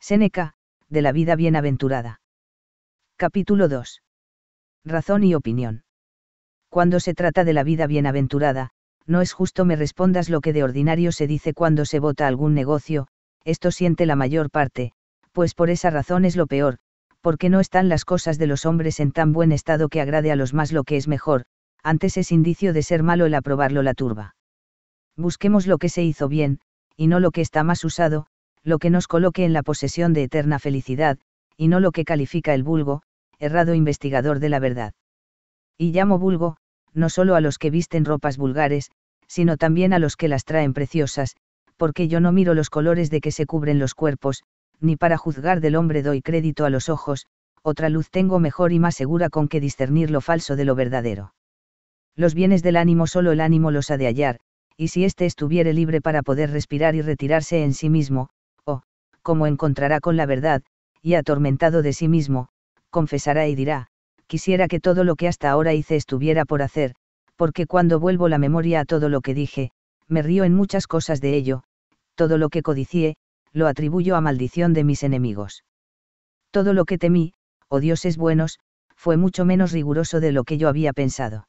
Séneca, de la vida bienaventurada. Capítulo 2. Razón y opinión. Cuando se trata de la vida bienaventurada, no es justo me respondas lo que de ordinario se dice cuando se vota algún negocio, esto siente la mayor parte, pues por esa razón es lo peor, porque no están las cosas de los hombres en tan buen estado que agrade a los más lo que es mejor, antes es indicio de ser malo el aprobarlo la turba. Busquemos lo que se hizo bien, y no lo que está más usado, lo que nos coloque en la posesión de eterna felicidad, y no lo que califica el vulgo, errado investigador de la verdad. Y llamo vulgo, no solo a los que visten ropas vulgares, sino también a los que las traen preciosas, porque yo no miro los colores de que se cubren los cuerpos, ni para juzgar del hombre doy crédito a los ojos, otra luz tengo mejor y más segura con que discernir lo falso de lo verdadero. Los bienes del ánimo solo el ánimo los ha de hallar, y si éste estuviere libre para poder respirar y retirarse en sí mismo, como encontrará con la verdad, y atormentado de sí mismo, confesará y dirá, quisiera que todo lo que hasta ahora hice estuviera por hacer, porque cuando vuelvo la memoria a todo lo que dije, me río en muchas cosas de ello, todo lo que codicié, lo atribuyo a maldición de mis enemigos. Todo lo que temí, oh dioses buenos, fue mucho menos riguroso de lo que yo había pensado.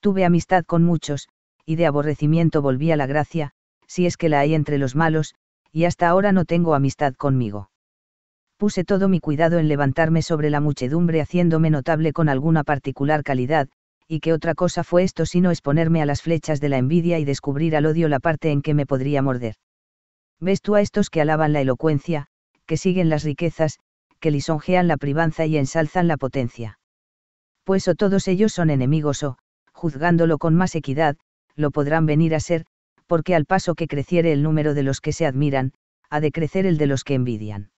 Tuve amistad con muchos, y de aborrecimiento volví a la gracia, si es que la hay entre los malos, y hasta ahora no tengo amistad conmigo. Puse todo mi cuidado en levantarme sobre la muchedumbre haciéndome notable con alguna particular calidad, y qué otra cosa fue esto sino exponerme a las flechas de la envidia y descubrir al odio la parte en que me podría morder. ¿Ves tú a estos que alaban la elocuencia, que siguen las riquezas, que lisonjean la privanza y ensalzan la potencia? Pues o todos ellos son enemigos o, juzgándolo con más equidad, lo podrán venir a ser, porque al paso que creciere el número de los que se admiran, ha de crecer el de los que envidian.